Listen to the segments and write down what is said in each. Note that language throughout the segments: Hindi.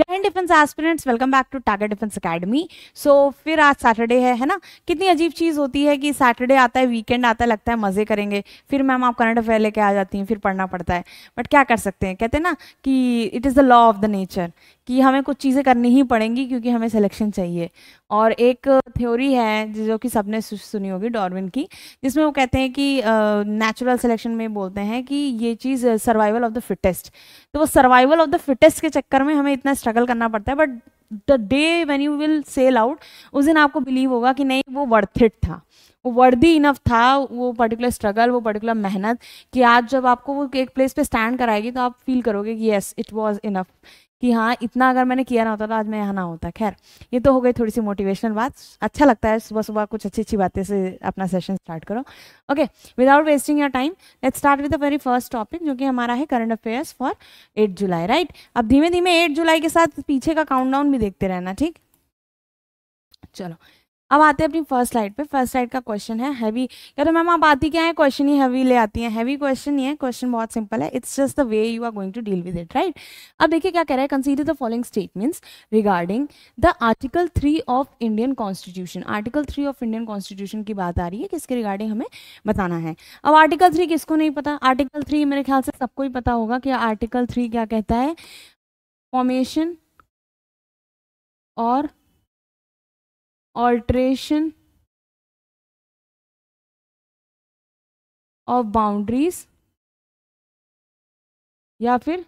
Jain defence aspirants welcome back to टागर डिफेंस एकेडमी सो फिर आज सैटरडे है है ना कितनी अजीब चीज़ होती है कि सैटरडे आता है वीकेंड आता है लगता है मज़े करेंगे फिर मैम आप करंट अफेयर लेके आ जाती हैं फिर पढ़ना पड़ता है बट क्या कर सकते हैं कहते हैं ना कि it is the law of the nature कि हमें कुछ चीज़ें करनी ही पड़ेंगी क्योंकि हमें सिलेक्शन चाहिए और एक थ्योरी है जो कि सबने सुनी होगी डॉर्विन की जिसमें वो कहते हैं कि नेचुरल uh, सिलेक्शन में बोलते हैं कि ये चीज़ सर्वाइवल ऑफ द फिटेस्ट तो वो सर्वाइवल ऑफ द फिटेस्ट के चक्कर में हमें इतना स्ट्रगल करना पड़ता है but the day when you will sell out उस दिन आपको बिलीव होगा कि नहीं वो वर्थ इट था वो वर्दी इनफ था वो पर्टिकुलर स्ट्रगल वो पर्टिकुलर मेहनत कि आज जब आपको वो एक प्लेस पे स्टैंड कराएगी तो आप फील करोगे कि येस इट वॉज इनफ कि हाँ इतना अगर मैंने किया ना होता तो आज मैं यहाँ ना होता खैर ये तो हो गई थोड़ी सी मोटिवेशनल बात अच्छा लगता है सुबह सुबह कुछ अच्छी अच्छी बातें से अपना सेशन स्टार्ट करो okay without wasting your time let start with the very first topic जो कि हमारा है current affairs for eight July right अब धीमे धीमे एट जुलाई के साथ पीछे का काउंट भी देखते रहना ठीक चलो अब आते हैं अपनी फर्स्ट स्लाइड पे फर्स्ट स्लाइड का क्वेश्चन है हैवी कह रहे मैम आप आती क्या है क्वेश्चन ही हैवी ले आती हैं हैवी क्वेश्चन नहीं है क्वेश्चन बहुत सिंपल है it's just the way you are going to deal with it right अब देखिए क्या कह रहा है consider the following statements regarding the article three of Indian constitution article three of Indian constitution की बात आ रही है किसके रिगार्डिंग हमें बताना है अब आर्टिकल थ्री किसको नहीं पता आर्टिकल थ्री मेरे ख्याल से सबको ही पता होगा कि आर्टिकल थ्री क्या कहता है फॉर्मेशन और alteration of boundaries या फिर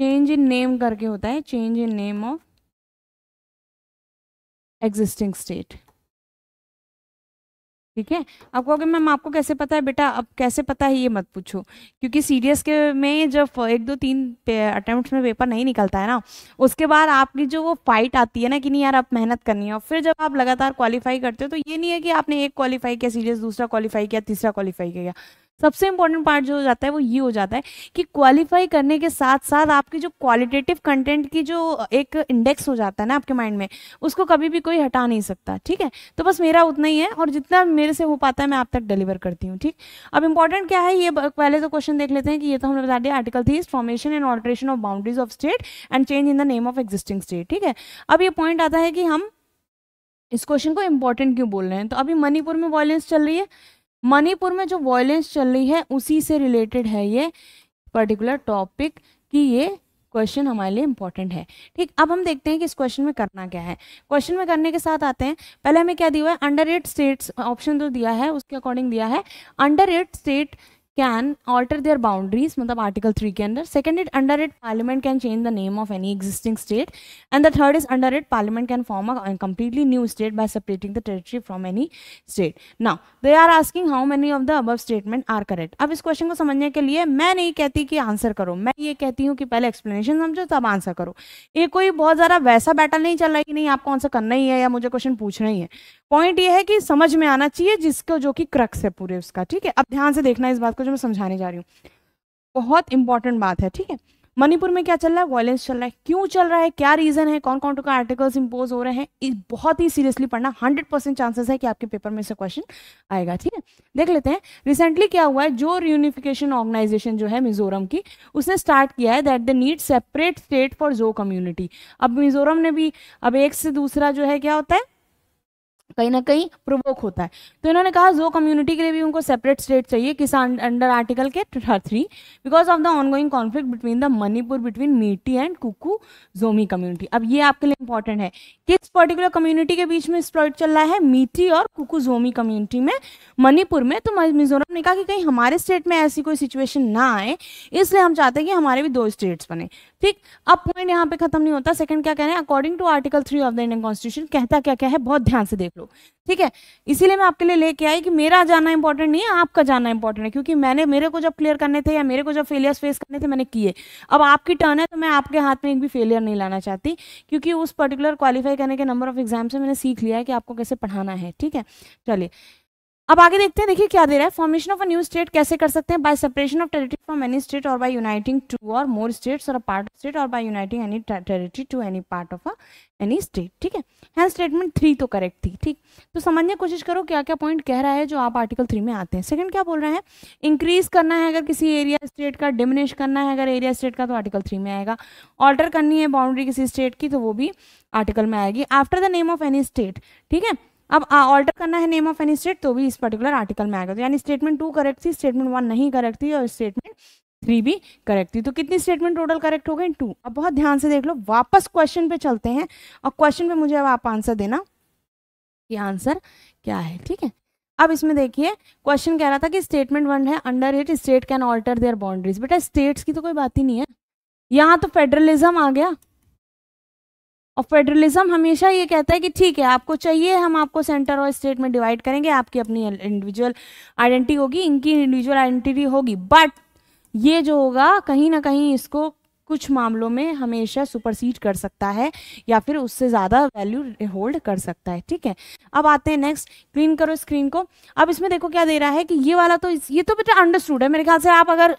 चेंज इन नेम करके होता है change in name of existing state ठीक है आप कहोगे मैम आपको कैसे पता है बेटा अब कैसे पता है ये मत पूछो क्योंकि सीरियस के में जब एक दो तीन अटेम्प्ट में पेपर नहीं निकलता है ना उसके बाद आपकी जो वो फाइट आती है ना कि नहीं यार आप मेहनत करनी है और फिर जब आप लगातार क्वालिफाई करते हो तो ये नहीं है कि आपने एक क्वालिफाई किया सीरियस दूसरा क्वालिफाई किया तीसरा क्वालिफाई किया सबसे इंपॉर्टेंट पार्ट जो हो जाता है वो ये हो जाता है कि क्वालिफाई करने के साथ साथ आपकी जो क्वालिटेटिव कंटेंट की जो एक इंडेक्स हो जाता है ना आपके माइंड में उसको कभी भी कोई हटा नहीं सकता ठीक है तो बस मेरा उतना ही है और जितना मेरे से हो पाता है मैं आप तक डिलीवर करती हूँ ठीक अब इंपॉर्टेंट क्या है ये पहले तो क्वेश्चन देख लेते हैं कि ये तो हमने बता दिया article three formation and alteration of boundaries of state and change in the name of existing state ठीक है अब ये पॉइंट आता है कि हम इस क्वेश्चन को इंपॉर्टेंट क्यों बोल रहे हैं तो अभी मणिपुर में वॉयलेंस चल रही है मणिपुर में जो वॉयलेंस चल रही है उसी से रिलेटेड है ये पर्टिकुलर टॉपिक कि ये क्वेश्चन हमारे लिए इंपॉर्टेंट है ठीक अब हम देखते हैं कि इस क्वेश्चन में करना क्या है क्वेश्चन में करने के साथ आते हैं पहले हमें क्या दिया हुआ है अंडर एट स्टेट्स ऑप्शन जो दिया है उसके अकॉर्डिंग दिया है under it state can alter their boundaries मतलब आर्टिकल थ्री के अंदर second it under it parliament can change the name of any existing state and the third is under it parliament can form a completely new state by separating the territory from any state now they are asking how many of the above statement are correct अब इस क्वेश्चन को समझने के लिए मैं नहीं कहती कि आंसर करो मैं ये कहती हूँ कि पहले एक्सप्लेनेशन समझो तब आंसर करो ये कोई बहुत ज़्यादा वैसा बैटल नहीं चल रहा है कि नहीं आपको आंसर करना ही है या मुझे क्वेश्चन पूछना ही है पॉइंट ये है कि समझ में आना चाहिए जिसको जो कि क्रक्स है पूरे उसका ठीक है अब ध्यान से देखना इस बात को जो मैं समझाने जा रही हूँ बहुत इंपॉर्टेंट बात है ठीक है मणिपुर में क्या चल रहा है वायलेंस चल रहा है क्यों चल रहा है क्या रीज़न है कौन कौन का आर्टिकल्स इंपोज हो रहे हैं बहुत ही सीरियसली पढ़ना हंड्रेड परसेंट चांसेस है कि आपके पेपर में से क्वेश्चन आएगा ठीक है देख लेते हैं रिसेंटली क्या हुआ है जो रियूनिफिकेशन ऑर्गेनाइजेशन जो है मिजोरम की उसने स्टार्ट किया है that the need separate state for जो कम्युनिटी अब मिजोरम ने भी अब एक से दूसरा जो है क्या होता है कहीं ना कहीं प्रोवोक होता है तो इन्होंने कहा जो कम्युनिटी के लिए भी उनको सेपरेट स्टेट चाहिए किसान अंडर आर्टिकल के three because of the ongoing conflict between the Manipur between Meitei and Kuki Zomi community अब ये आपके लिए इंपॉर्टेंट है किस पर्टिकुलर कम्युनिटी के बीच में एक्सप्लॉइट चल रहा है मीथी और कुकुजोमी कम्युनिटी में मणिपुर में तो मिजोरम ने कहा कि कहीं हमारे स्टेट में ऐसी कोई सिचुएशन ना आए इसलिए हम चाहते हैं कि हमारे भी दो स्टेट्स बने ठीक अब पॉइंट यहाँ पे खत्म नहीं होता सेकंड क्या कह रहे हैं according to article three of the Indian constitution कहता क्या क्या है बहुत ध्यान से देख लो ठीक है इसीलिए मैं आपके लिए लेके आई कि मेरा जाना इंपॉर्टेंट नहीं है आपका जाना इंपॉर्टेंट है क्योंकि मैंने मेरे को जब क्लियर करने थे या मेरे को जब फेलियर्स फेस करने थे मैंने किए अब आपकी टर्न है तो मैं आपके हाथ में एक भी फेलियर नहीं लाना चाहती क्योंकि उस पर्टिकुलर क्वालिफाई करने के नंबर ऑफ एग्जाम से मैंने सीख लिया है कि आपको कैसे पढ़ाना है ठीक है चलिए अब आगे देखते हैं देखिए क्या दे रहा है formation of a new state कैसे कर सकते हैं by separation of territory from any state or by uniting two or more states or a part of state or by uniting any territory to any part of a any state ठीक है हैंड स्टेटमेंट थ्री तो करेक्ट थी ठीक तो समझने की कोशिश करो क्या क्या पॉइंट कह रहा है जो आप आर्टिकल थ्री में आते हैं सेकेंड क्या बोल रहे हैं इंक्रीज करना है अगर किसी एरिया स्टेट का डिमिनिश करना है अगर एरिया स्टेट का तो आर्टिकल थ्री में आएगा ऑल्टर करनी है बाउंड्री किसी स्टेट की तो वो भी आर्टिकल में आएगी after the name of any state ठीक है अब ऑल्टर करना है नेम ऑफ एनी स्टेट तो भी इस पर्टिकुलर आर्टिकल में आएगा तो यानी स्टेटमेंट टू करेक्ट थी स्टेटमेंट वन नहीं करेक्ट थी और स्टेटमेंट थ्री भी करेक्ट थी तो कितनी स्टेटमेंट टोटल करेक्ट हो गई टू अब बहुत ध्यान से देख लो वापस क्वेश्चन पे चलते हैं और क्वेश्चन पे मुझे अब आप आंसर देना कि आंसर क्या है ठीक है अब इसमें देखिए क्वेश्चन कह रहा था कि स्टेटमेंट वन है under it state can alter their boundaries बेटा स्टेट्स की तो कोई बात ही नहीं है यहाँ तो फेडरलिज्म आ गया और फेडरलिज्म हमेशा ये कहता है कि ठीक है आपको चाहिए हम आपको सेंटर और स्टेट में डिवाइड करेंगे आपकी अपनी इंडिविजुअल आइडेंटिटी होगी इनकी इंडिविजुअल आइडेंटिटी होगी बट ये जो होगा कहीं ना कहीं इसको कुछ मामलों में हमेशा सुपरसीड कर सकता है या फिर उससे ज़्यादा वैल्यू होल्ड कर सकता है ठीक है अब आते हैं नेक्स्ट क्लीन करो स्क्रीन को अब इसमें देखो क्या दे रहा है कि ये वाला तो ये तो बेटा अंडरस्टूड है मेरे ख्याल से आप अगर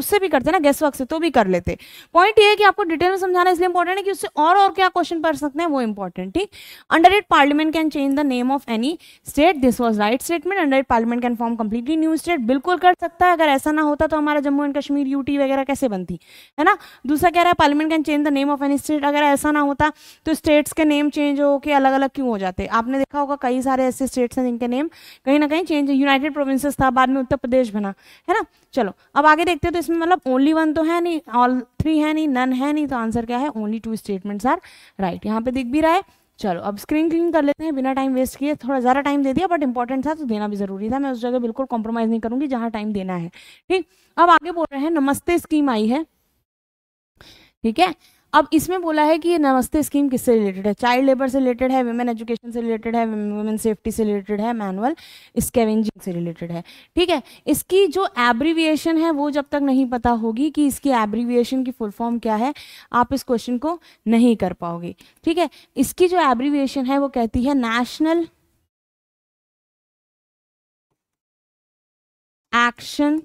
उससे भी करते ना गेस्ट वर्क से तो भी कर लेते पॉइंट ये है कि आपको डिटेल में समझाना इसलिए इंपॉर्टेंट है कि उससे और और क्या क्वेश्चन पढ़ सकते हैं वो इंपॉर्टेंट ठीक under it parliament can change the name of any state this was right statement under it parliament can form completely new state बिल्कुल कर सकता है अगर ऐसा ना होता तो हमारा जम्मू एंड कश्मीर यूटी वगैरह कैसे बनती है ना दूसरा कह रहा है parliament can change the name of any state अगर ऐसा ना होता तो स्टेट्स के नेम चेंज हो के अलग अलग क्यों हो जाते आपने देखा होगा कई सारे ऐसे स्टेट्स हैं जिनके नेम कहीं ना कहीं चेंज यूनाइटेड प्रोविंसेस था बाद में उत्तर प्रदेश बना है ना चलो अब आगे देखते हैं तो इसमें मतलब ओनली वन तो है नहीं ऑल थ्री है नहीं नन है नहीं तो आंसर क्या है only two statements are right यहाँ पे दिख भी रहा है चलो अब स्क्रीन क्लीन कर लेते हैं बिना टाइम वेस्ट किए थोड़ा ज़्यादा टाइम दे दिया बट इंपॉर्टेंट था तो देना भी ज़रूरी था मैं उस जगह बिल्कुल कॉम्प्रोमाइज़ नहीं करूँगी जहाँ टाइम देना है ठीक अब आगे बोल रहे हैं नमस्ते स्कीम आई है ठीक है अब इसमें बोला है कि ये नमस्ते स्कीम किससे रिलेटेड है चाइल्ड लेबर से रिलेटेड है वुमेन एजुकेशन से रिलेटेड है वुमेन सेफ्टी से रिलेटेड है मैनुअल स्केवेंजिंग से रिलेटेड है ठीक है इसकी जो एब्रीविएशन है वो जब तक नहीं पता होगी कि इसकी एब्रीविएशन की फुल फॉर्म क्या है आप इस क्वेश्चन को नहीं कर पाओगे ठीक है इसकी जो एब्रीविएशन है वो कहती है national action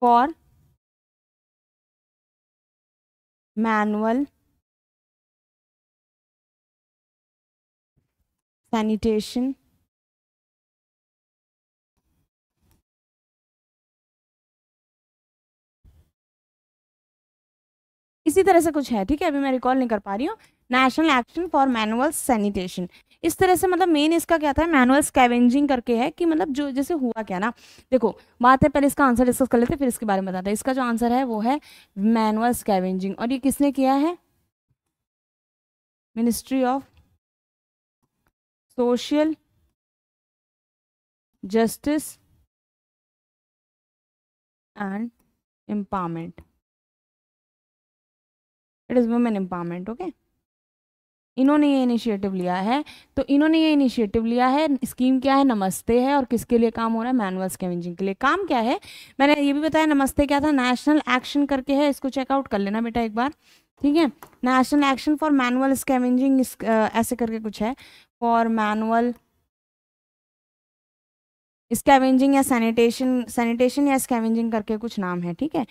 for manual sanitation इसी तरह से कुछ है ठीक है अभी मैं रिकॉल नहीं कर पा रही हूँ national action for manual sanitation इस तरह से मतलब मेन इसका क्या था मैनुअल स्कैवेंजिंग करके है कि मतलब जो जैसे हुआ क्या ना देखो बात है पहले इसका आंसर डिस्कस कर लेते फिर इसके बारे में बताते हैं इसका जो आंसर है वो है मैनुअल स्कैवेंजिंग और ये किसने किया है ministry of social justice and empowerment it is women empowerment okay इन्होंने ये इनिशिएटिव लिया है तो इन्होंने ये इनिशिएटिव लिया है स्कीम क्या है नमस्ते है और किसके लिए काम हो रहा है मैनुअल स्कैवेंजिंग के लिए काम क्या है मैंने ये भी बताया नमस्ते क्या था नेशनल एक्शन करके है इसको चेकआउट कर लेना बेटा एक बार ठीक है national action for manual scavenging ऐसे करके कुछ है फॉर मैनुअल स्कैवेंजिंग या सैनिटेशन सैनिटेशन या स्कैवेंजिंग करके कुछ नाम है ठीक है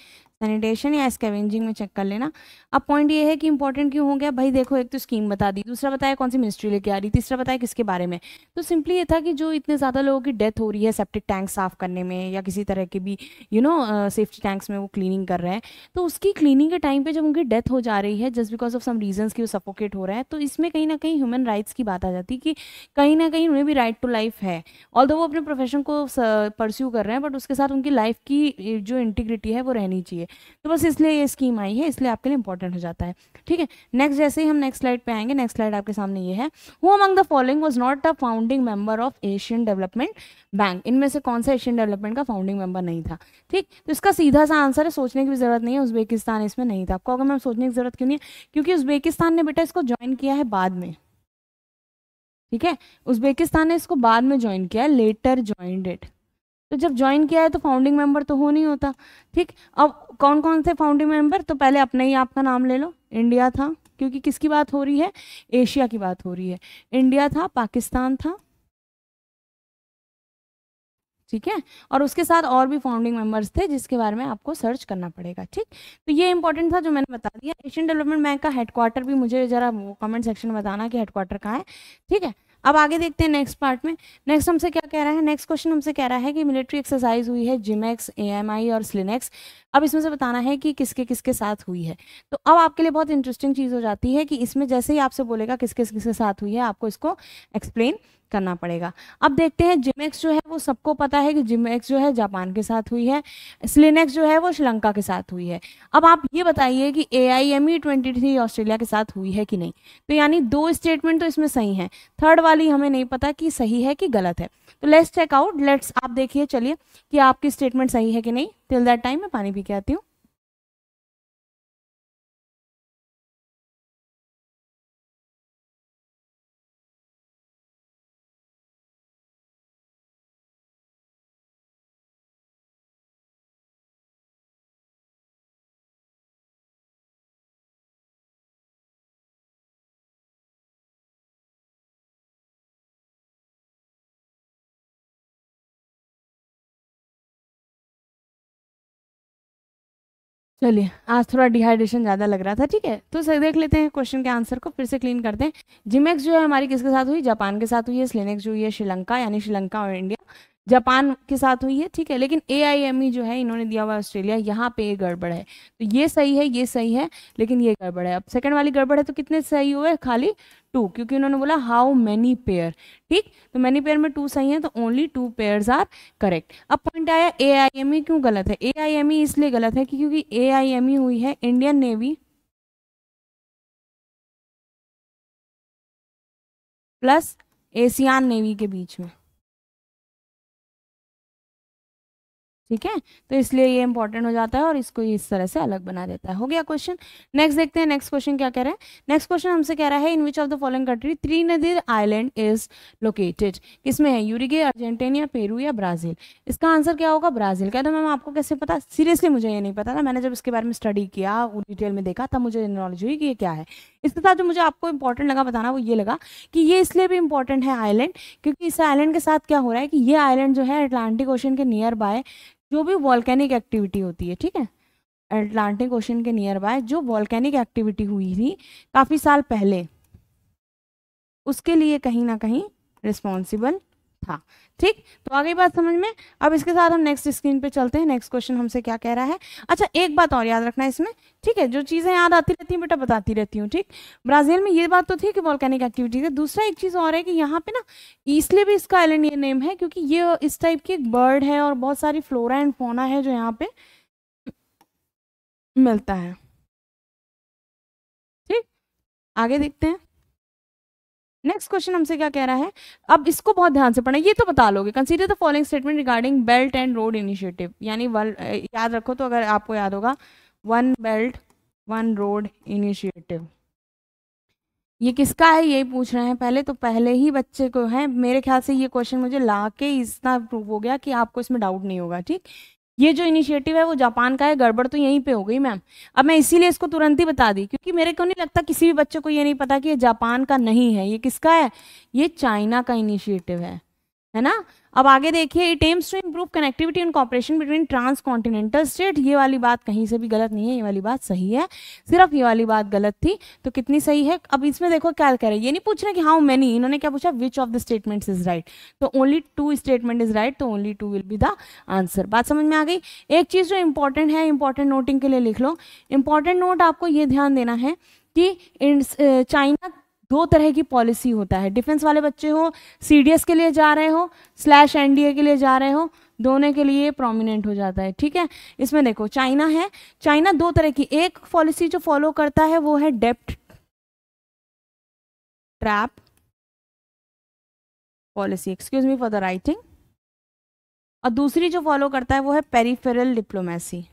सैनिटेशन या स्केवेंजिंग में चेक कर लेना अब पॉइंट ये है कि इंपॉर्टेंट क्यों हो गया भाई देखो एक तो स्कीम बता दी दूसरा बताया कौन सी मिनिस्ट्री लेके आ रही तीसरा बताया किसके बारे में तो सिंपली ये था कि जो इतने ज़्यादा लोगों की डेथ हो रही है सेप्टिक टैंक साफ करने में या किसी तरह के भी यू नो सेफ्टी टैंक्स में वो क्लीनिंग कर रहे हैं तो उसकी क्लीनिंग के टाइम पर जब उनकी डेथ हो जा रही है just because of some reasons की वो सपोकेट हो रहा है तो इसमें कहीं ना कहीं ह्यूमन राइट्स की बात आ जाती है कि कहीं ना कहीं उन्हें भी राइट टू लाइफ है ऑल वो अपने प्रोफेशन को परस्यू कर रहे हैं बट उसके साथ उनकी लाइफ की जो इंटीग्रिटी है वो रहनी चाहिए चाहिए तो बस इसलिए ये स्कीम आई है इसलिए आपके लिए इंपॉर्टेंट हो जाता है ठीक है नेक्स्ट जैसे ही हम नेक्स्ट स्लाइड पे आएंगे नेक्स्ट स्लाइड आपके सामने ये है who among the following was not a founding member of Asian Development Bank इनमें से कौन सा एशियन डेवलपमेंट का फाउंडिंग मेंबर नहीं था ठीक तो इसका सीधा सा आंसर है सोचने की जरूरत नहीं है उजबेकिस्तान इसमें नहीं था आपको अगर मैं सोचने की जरूरत क्यों नहीं है क्योंकि उजबेकिस्तान ने बेटा इसको ज्वाइन किया है बाद में ठीक है उजबेकिस्तान ने इसको बाद में ज्वाइन किया लेटर ज्वाइंट इट तो जब ज्वाइन किया है तो फाउंडिंग मेंबर तो हो नहीं होता ठीक अब कौन कौन से फाउंडिंग मेंबर तो पहले अपने ही आपका नाम ले लो इंडिया था क्योंकि किसकी बात हो रही है एशिया की बात हो रही है इंडिया था पाकिस्तान था ठीक है और उसके साथ और भी फाउंडिंग मेंबर्स थे जिसके बारे में आपको सर्च करना पड़ेगा ठीक तो ये इंपॉर्टेंट था जो मैंने बता दिया एशियन डेवलपमेंट बैंक का हेडक्वार्टर भी मुझे जरा कमेंट सेक्शन में बताना कि हेडक्वार्टर कहाँ है ठीक है अब आगे देखते हैं नेक्स्ट पार्ट में नेक्स्ट हमसे क्या कह रहा है नेक्स्ट क्वेश्चन हमसे कह रहा है कि मिलिट्री एक्सरसाइज हुई है जिमेक्स एएमआई और स्लिनेक्स अब इसमें से बताना है कि किसके किसके साथ हुई है तो अब आपके लिए बहुत इंटरेस्टिंग चीज़ हो जाती है कि इसमें जैसे ही आपसे बोलेगा किसके किसके साथ हुई है आपको इसको एक्सप्लेन करना पड़ेगा अब देखते हैं जिमेक्स जो है वो सबको पता है कि जिमेक्स जो है जापान के साथ हुई है स्लिनेक्स जो है वो श्रीलंका के साथ हुई है अब आप ये बताइए कि A I M E twenty three Australia के साथ हुई है कि नहीं तो यानी दो स्टेटमेंट तो इसमें सही है थर्ड वाली हमें नहीं पता कि सही है कि गलत है तो लेट्स चेकआउट लेट्स आप देखिए चलिए कि आपकी स्टेटमेंट सही है कि नहीं टिल दैट टाइम मैं पानी पी के आती हूँ चलिए आज थोड़ा डिहाइड्रेशन ज़्यादा लग रहा था ठीक है तो सर देख लेते हैं क्वेश्चन के आंसर को फिर से क्लीन करते हैं जिमेक्स जो है हमारी किसके साथ हुई जापान के साथ हुई है स्लेनेक्स जो हुई है श्रीलंका यानी श्रीलंका और इंडिया जापान के साथ हुई है ठीक है लेकिन ए आई एम ई जो है इन्होंने दिया हुआ ऑस्ट्रेलिया यहाँ पे ये गड़बड़ है तो ये सही है ये सही है लेकिन ये गड़बड़ है अब सेकंड वाली गड़बड़ है तो कितने सही हुए खाली टू क्योंकि उन्होंने बोला हाउ मैनी पेयर ठीक तो मैनी पेयर में टू सही है तो only two pair are correct अब पॉइंट आया ए आई एम ई क्यों गलत है ए आई एम ई इसलिए गलत है क्योंकि ए आई एम ई हुई है Indian navy plus ASEAN navy के बीच में ठीक है तो इसलिए ये इंपॉर्टेंट हो जाता है और इसको इस तरह से अलग बना देता है हो गया क्वेश्चन नेक्स्ट देखते हैं नेक्स्ट क्वेश्चन क्या कह रहा है नेक्स्ट क्वेश्चन हमसे कह रहा है in which of the following country Trindade island is located किसमें है यूरिगे अर्जेंटीन या पेरू या ब्राजील इसका आंसर क्या होगा ब्राजील का तो मैम आपको कैसे पता सीरियसली मुझे ये नहीं पता था मैंने जब इसके बारे में स्टडी किया डिटेल में देखा तब मुझे नॉलेज हुई कि ये क्या है इसके साथ जो मुझे आपको इंपॉर्टेंट लगा बताना वो ये लगा कि ये इसलिए भी इंपॉर्टेंट है आइलैंड क्योंकि इस आइलैंड के साथ क्या हो रहा है कि ये आइलैंड जो है अटलांटिक ओशन के नियर बाय जो भी वॉल्केनिक एक्टिविटी होती है ठीक है अटलांटिक ओशन के नियर बाय जो वॉल्केनिक एक्टिविटी हुई थी काफ़ी साल पहले उसके लिए कहीं ना कहीं रिस्पॉन्सिबल था ठीक तो आगे बात समझ में अब इसके साथ हम नेक्स्ट स्क्रीन पे चलते हैं नेक्स्ट क्वेश्चन हमसे क्या कह रहा है अच्छा एक बात और याद रखना इसमें ठीक है जो चीज़ें याद आती रहती हैं बेटा बताती रहती हूँ ठीक ब्राज़ील में ये बात तो थी कि वॉलकैनिक एक्टिविटीज है दूसरा एक चीज़ और है कि यहाँ पे ना इसलिए भी इसका एलेंडिया नेम है क्योंकि ये इस टाइप की एक बर्ड है और बहुत सारी फ्लोरा एंड फोना है जो यहाँ पे मिलता है ठीक आगे देखते हैं नेक्स्ट क्वेश्चन हमसे क्या कह रहा है अब इसको बहुत ध्यान से पढ़ना ये तो बता लोगे consider the following statement regarding belt and road initiative यानी याद रखो तो अगर आपको याद होगा one belt one road initiative ये किसका है यही पूछ रहे हैं पहले तो पहले ही बच्चे को है मेरे ख्याल से ये क्वेश्चन मुझे ला के इतना प्रूव हो गया कि आपको इसमें डाउट नहीं होगा ठीक ये जो इनिशिएटिव है वो जापान का है गड़बड़ तो यहीं पे हो गई मैम अब मैं इसीलिए इसको तुरंत ही बता दी क्योंकि मेरे को नहीं लगता किसी भी बच्चे को ये नहीं पता कि ये जापान का नहीं है ये किसका है ये चाइना का इनिशिएटिव है है ना अब आगे देखिए it aims to improve connectivity and cooperation between transcontinental state ये वाली बात कहीं से भी गलत नहीं है ये वाली बात सही है सिर्फ ये वाली बात गलत थी तो कितनी सही है अब इसमें देखो क्या कह रहे ये नहीं पूछ रहे कि हाउ मैनी इन्होंने क्या पूछा which of the statement is right तो only two statement is right तो only two will be the answer बात समझ में आ गई एक चीज़ जो इंपॉर्टेंट है इंपॉर्टेंट नोटिंग के लिए लिख लो इंपॉर्टेंट नोट आपको ये ध्यान देना है कि चाइना दो तरह की पॉलिसी होता है डिफेंस वाले बच्चे हो सीडीएस के लिए जा रहे हो स्लैश एनडीए के लिए जा रहे हो दोनों के लिए प्रोमिनेंट हो जाता है ठीक है इसमें देखो चाइना है चाइना दो तरह की एक पॉलिसी जो फॉलो करता है वो है डेप्ट trap policy excuse me for the writing और दूसरी जो फॉलो करता है वो है पेरीफेरल डिप्लोमेसी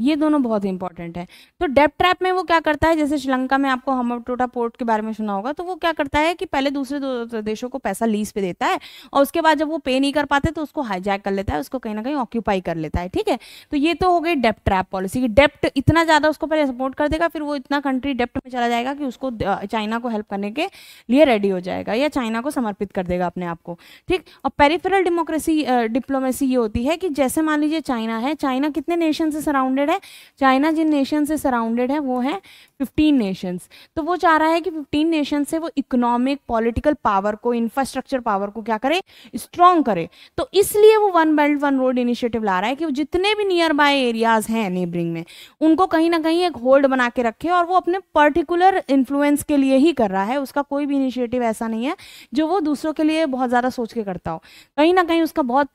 ये दोनों बहुत इंपॉर्टेंट है तो डेप ट्रैप में वो क्या करता है जैसे श्रीलंका में आपको हमटोटा पोर्ट के बारे में सुना होगा तो वो क्या करता है कि पहले दूसरे देशों को पैसा लीज पे देता है और उसके बाद जब वो पे नहीं कर पाते तो उसको हाईजैक कर लेता है उसको कहीं ना कहीं ऑक्यूपाई कर लेता है ठीक है तो ये तो हो गई डेप ट्रैप पॉलिसी की डेप्ट इतना ज़्यादा उसको पहले सपोर्ट कर देगा फिर वो इतना कंट्री डेप्ट में चला जाएगा कि उसको चाइना को हेल्प करने के लिए रेडी हो जाएगा या चाइना को समर्पित कर देगा अपने आप को ठीक और पेरीफेरल डेमोक्रेसी डिप्लोमेसी ये होती है कि जैसे मान लीजिए चाइना है चाइना कितने नेशन से सराउंडेड सराउंडेड है चाइना जिन नेशन से सराउंडेड है वो है फिफ्टीन नेशंस तो वो चाह रहा है कि फिफ्टीन नेशन से वो इकोनॉमिक पॉलिटिकल पावर को इंफ्रास्ट्रक्चर पावर को क्या करे स्ट्रॉन्ग करे तो इसलिए वो one belt one road initiative ला रहा है कि वो जितने भी नियर बाय एरियाज हैं नेबरिंग में उनको कहीं ना कहीं एक होल्ड बना के रखे और वो अपने पर्टिकुलर इन्फ्लुएंस के लिए ही कर रहा है उसका कोई भी इनिशिएटिव ऐसा नहीं है जो वो दूसरों के लिए बहुत ज़्यादा सोच के करता हो कहीं ना कहीं उसका बहुत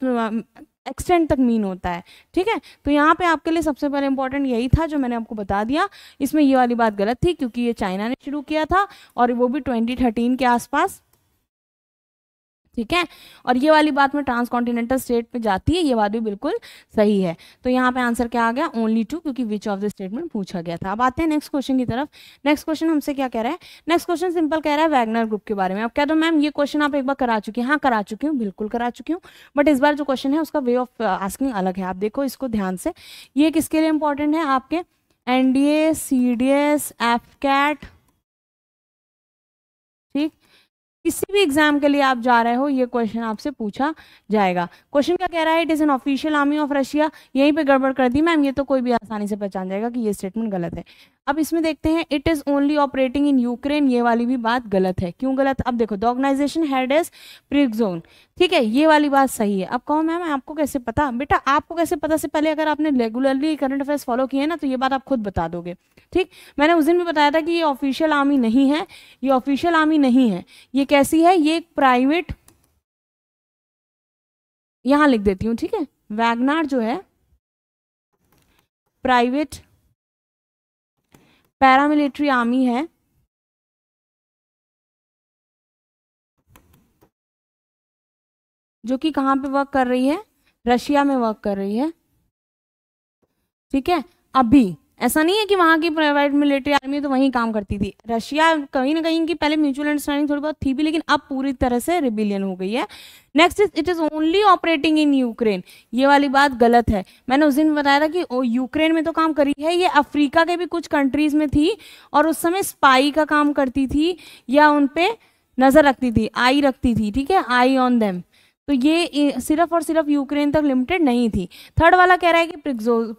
एक्सटेंट तक मीन होता है ठीक है तो यहाँ पे आपके लिए सबसे पहले इंपॉर्टेंट यही था जो मैंने आपको बता दिया इसमें ये वाली बात गलत थी क्योंकि ये चाइना ने शुरू किया था और वो भी 2013 के आसपास ठीक है और ये वाली बात में ट्रांसकॉन्टिनेंटल स्टेट में जाती है ये बात भी बिल्कुल सही है तो यहाँ पे आंसर क्या आ गया ओनली टू क्योंकि विच ऑफ द स्टेटमेंट पूछा गया था अब आते हैं नेक्स्ट क्वेश्चन की तरफ नेक्स्ट क्वेश्चन हमसे क्या कह रहा है नेक्स्ट क्वेश्चन सिंपल कह रहा है वैगनर ग्रुप के बारे में अब क्या तो मैम ये क्वेश्चन आप एक बार करा चुकी हैं हाँ करा चुकी हूँ बिल्कुल करा चुकी हूँ बट इस बार जो क्वेश्चन है उसका वे ऑफ आस्किंग अलग है आप देखो इसको ध्यान से ये किसके लिए इंपॉर्टेंट है आपके N D A C D S F CAT किसी भी एग्जाम के लिए आप जा रहे हो ये क्वेश्चन आपसे पूछा जाएगा क्वेश्चन क्या कह रहा है it is an official army of Russia यहीं पे गड़बड़ कर दी मैम ये तो कोई भी आसानी से पहचान जाएगा कि ये स्टेटमेंट गलत है अब इसमें देखते हैं it is only operating in Ukraine ये वाली भी बात गलत है क्यों गलत अब देखो the organisation had as Prigozhin ठीक है ये वाली बात सही है अब कहो मैम आपको कैसे पता बेटा आपको कैसे पता से पहले अगर आपने रेगुलरली करंट अफेयर्स फॉलो किए ना तो ये बात आप खुद बता दोगे ठीक मैंने उस दिन भी बताया था कि ये ऑफिशियल आर्मी नहीं है ये ऑफिशियल आर्मी नहीं है ये कैसी है ये प्राइवेट यहां लिख देती हूँ ठीक है वैगनार जो है प्राइवेट पैरामिलिट्री आर्मी है जो कि कहाँ पे वर्क कर रही है रशिया में वर्क कर रही है ठीक है अभी ऐसा नहीं है कि वहाँ की प्राइवेट मिलिट्री आर्मी तो वहीं काम करती थी रशिया कहीं ना कहीं की पहले म्यूचुअल अंडरस्टैंडिंग थोड़ी बहुत थी भी लेकिन अब पूरी तरह से रिबिलियन हो गई है next is it is only operating in Ukraine ये वाली बात गलत है मैंने उस दिन बताया था कि यूक्रेन में तो काम करी है ये अफ्रीका के भी कुछ कंट्रीज़ में थी और उस समय स्पाई का काम करती थी या उनपे नज़र रखती थी आई रखती थी ठीक है आई ऑन देम तो ये सिर्फ और सिर्फ यूक्रेन तक लिमिटेड नहीं थी थर्ड वाला कह रहा है कि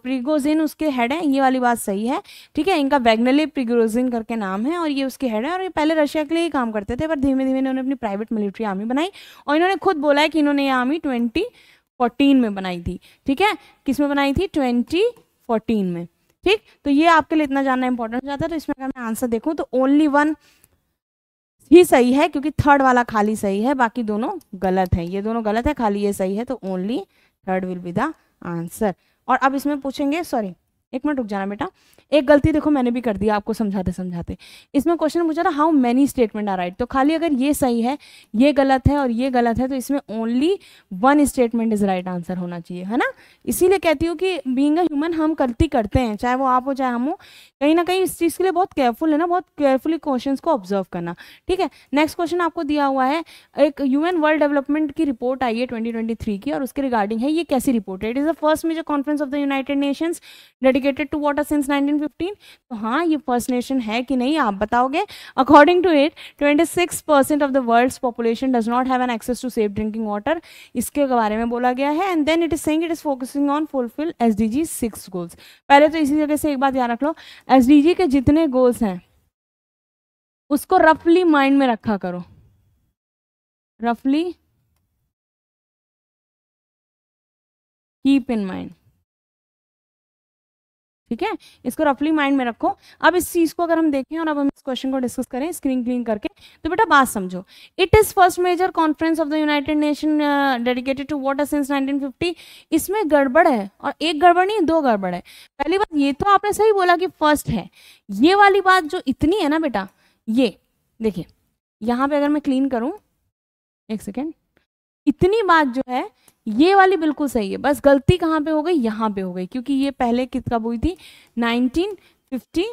प्रिगोजिन उसके हेड है ये वाली बात सही है ठीक है इनका वैग्नली प्रिगोजिन करके नाम है और ये उसके हेड है और ये पहले रशिया के लिए ही काम करते थे पर धीमे धीमे इन्होंने अपनी प्राइवेट मिलिट्री आर्मी बनाई और इन्होंने खुद बोला है कि इन्होंने ये आर्मी ट्वेंटी फोर्टीन में बनाई थी ठीक है किस में बनाई थी ट्वेंटी फोर्टीन में ठीक तो ये आपके लिए इतना जानना इंपॉर्टेंट हो जाता है तो इसमें अगर मैं आंसर देखूँ तो ओनली वन ही सही है क्योंकि थर्ड वाला खाली सही है बाकी दोनों गलत है ये दोनों गलत है खाली ये सही है तो only third will be the answer और अब इसमें पूछेंगे सॉरी एक मिनट रुक जाना बेटा एक गलती देखो मैंने भी कर दिया आपको समझाते समझाते इसमें क्वेश्चन पूछा था how many statement are right तो खाली अगर ये सही है ये गलत है और ये गलत है तो इसमें only one statement is right answer होना चाहिए है ना इसीलिए कहती हूँ कि बींग अ ह्यूमन हम गलती करते हैं चाहे वो आप हो चाहे हम हो कहीं ना कहीं इस चीज़ के लिए बहुत केयरफुल है ना बहुत केयरफुली क्वेश्चन को ऑब्जर्व करना ठीक है नेक्स्ट क्वेश्चन आपको दिया हुआ है एक यूएन वर्ल्ड डेवलपमेंट की रिपोर्ट आई है ट्वेंटी की और उसके रिगार्डिंग है ये कैसी रिपोर्ट है it is the first major conference of the United Nation that dedicated to water since 1915 तो हाँ ये फर्स्ट नेशन है कि नहीं आप बताओगे according to it 26 percent of the world's population does not have an access to safe drinking water इसके बारे में बोला गया है and then it is saying it is focusing on fulfil S D G six goals पहले तो इसी जगह से एक बात याद रख लो एस डी जी के जितने गोल्स हैं उसको रफली माइंड में रखा करो रफली कीप इन माइंड ठीक है इसको रफली माइंड में रखो अब इस चीज को अगर हम देखें और अब हम इस क्वेश्चन को डिस्कस करें स्क्रीन क्लीन करके तो बेटा बात समझो it is first major conference of the United Nation dedicated to water since 1950 इसमें गड़बड़ है और एक गड़बड़ नहीं दो गड़बड़ है पहली बात ये तो आपने सही बोला कि फर्स्ट है ये वाली बात जो इतनी है ना बेटा ये देखिए यहाँ पे अगर मैं क्लीन करूँ एक सेकेंड इतनी बात जो है ये वाली बिल्कुल सही है बस गलती कहाँ पे हो गई यहाँ पे हो गई क्योंकि ये पहले कितना हुई थी नाइनटीन फिफ्टी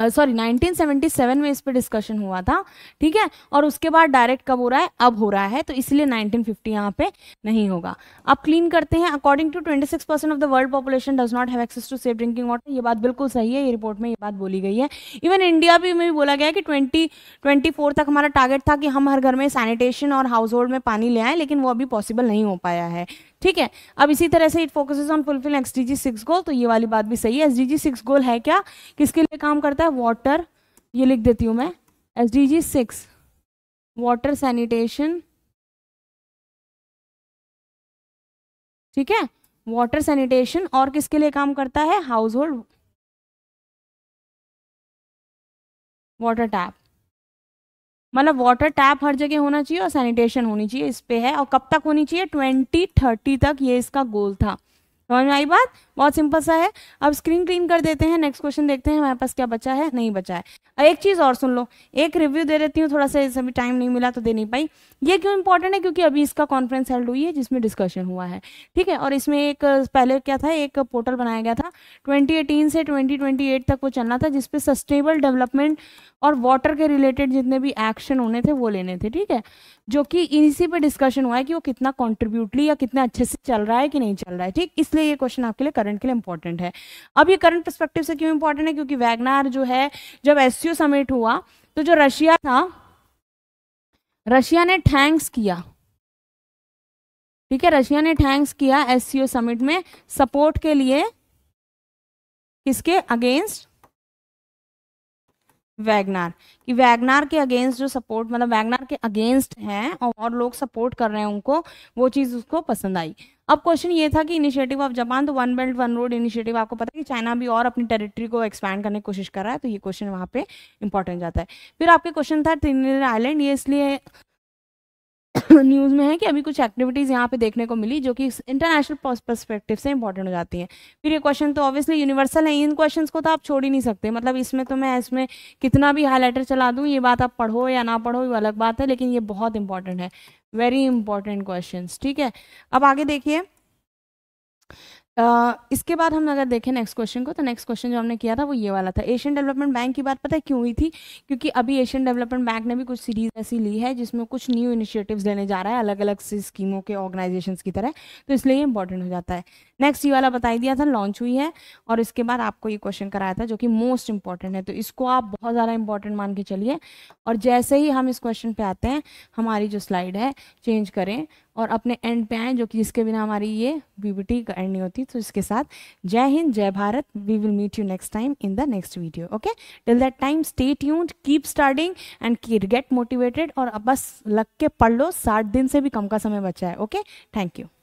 सॉरी uh, 1977 में इस पर डिस्कशन हुआ था ठीक है और उसके बाद डायरेक्ट कब हो रहा है अब हो रहा है तो इसलिए 1950 फिफ्टी यहाँ पे नहीं होगा अब क्लीन करते हैं according to 26 percent of the world population does not have access to safe drinking water ये बात बिल्कुल सही है ये रिपोर्ट में ये बात बोली गई है इवन इंडिया भी में भी बोला गया कि ट्वेंटी ट्वेंटी तक हमारा टारगेट था कि हम हर घर में सैनिटेशन और हाउस होल्ड में पानी ले आए लेकिन वो अभी पॉसिबल नहीं हो पाया है ठीक है अब इसी तरह से it focuses on fulfil S D G six goal तो ये वाली बात भी सही है S D G six goal है क्या किसके लिए काम करता है वाटर ये लिख देती हूँ मैं S D G six water sanitation ठीक है वाटर सैनिटेशन और किसके लिए काम करता है हाउस होल्ड वाटर टैप मतलब वाटर टैप हर जगह होना चाहिए और सैनिटेशन होनी चाहिए इस पर है और कब तक होनी चाहिए ट्वेंटी थर्टी तक ये इसका गोल था समझ में आई बात बहुत सिंपल सा है अब स्क्रीन क्लीन कर देते हैं नेक्स्ट क्वेश्चन देखते हैं हमारे पास क्या बचा है नहीं बचा है एक चीज़ और सुन लो एक रिव्यू दे देती हूँ थोड़ा सा अभी टाइम नहीं मिला तो दे नहीं पाई ये क्यों इंपॉर्टेंट है क्योंकि अभी इसका कॉन्फ्रेंस हेल्ड हुई है जिसमें डिस्कशन हुआ है ठीक है और इसमें एक पहले क्या था एक पोर्टल बनाया गया था ट्वेंटी से ट्वेंटी तक वो चलना था जिसपे सस्टेनेबल डेवलपमेंट और वाटर के रिलेटेड जितने भी एक्शन होने थे वो लेने थे ठीक है जो कि इसी पर डिस्कशन हुआ है कि वो कितना कॉन्ट्रीब्यूटली या कितना अच्छे से चल रहा है कि नहीं चल रहा है ठीक इसलिए ये क्वेश्चन आपके लिए करंट के लिए इंपॉर्टेंट है अब ये करंट परस्पेक्टिव से क्यों इंपॉर्टेंट है क्योंकि वैगनार जो है जब एस समिट हुआ तो जो रशिया था रशिया ने थैंक्स किया ठीक है रशिया ने थैंक्स किया एस समिट में सपोर्ट के लिए किसके अगेंस्ट वैगनार कि वैगनार के अगेंस्ट जो सपोर्ट मतलब वैगनार के अगेंस्ट हैं और, और लोग सपोर्ट कर रहे हैं उनको वो चीज़ उसको पसंद आई अब क्वेश्चन ये था कि इनिशिएटिव ऑफ जापान तो one belt one road initiative आपको पता है कि चाइना भी और अपनी टेरिटरी को एक्सपैंड करने की कोशिश कर रहा है तो ये क्वेश्चन वहाँ पे इंपॉर्टेंट जाता है फिर आपके क्वेश्चन था ट्रिनियर आइलैंड ये इसलिए न्यूज़ में है कि अभी कुछ एक्टिविटीज़ यहाँ पे देखने को मिली जो कि इंटरनेशनल पर्सपेक्टिव से इंपॉर्टेंट हो जाती हैं फिर ये क्वेश्चन तो ऑब्वियसली यूनिवर्सल है इन क्वेश्चंस को तो आप छोड़ ही नहीं सकते मतलब इसमें तो मैं इसमें कितना भी हाईलाइटर चला दूँ ये बात आप पढ़ो या ना पढ़ो ये अलग बात है लेकिन ये बहुत इंपॉर्टेंट है वेरी इंपॉर्टेंट क्वेश्चन ठीक है अब आगे देखिए इसके बाद हम अगर देखें नेक्स्ट क्वेश्चन को तो नेक्स्ट क्वेश्चन जो हमने किया था वो ये वाला था एशियन डेवलपमेंट बैंक की बात पता है क्यों हुई थी क्योंकि अभी एशियन डेवलपमेंट बैंक ने भी कुछ सीरीज ऐसी ली है जिसमें कुछ न्यू इनिशिएटिव्स लेने जा रहा है अलग अलग स्कीमों के ऑर्गेनाइजेशन की तरह तो इसलिए ये इंपॉर्टेंट हो जाता है नेक्स्ट ये वाला बताई दिया था लॉन्च हुई है और इसके बाद आपको ये क्वेश्चन कराया था जो कि मोस्ट इंपॉर्टेंट है तो इसको आप बहुत ज़्यादा इंपॉर्टेंट मान के चलिए और जैसे ही हम इस क्वेश्चन पर आते हैं हमारी जो स्लाइड है चेंज करें और अपने एंड पे आए जो कि जिसके बिना हमारी ये टी एंड नहीं होती तो इसके साथ जय हिंद जय Bharat we will meet you next time in the next video okay till that time stay tuned keep starting and keep get motivated और बस लग के पढ़ लो साठ दिन से भी कम का समय बचा है ओके थैंक यू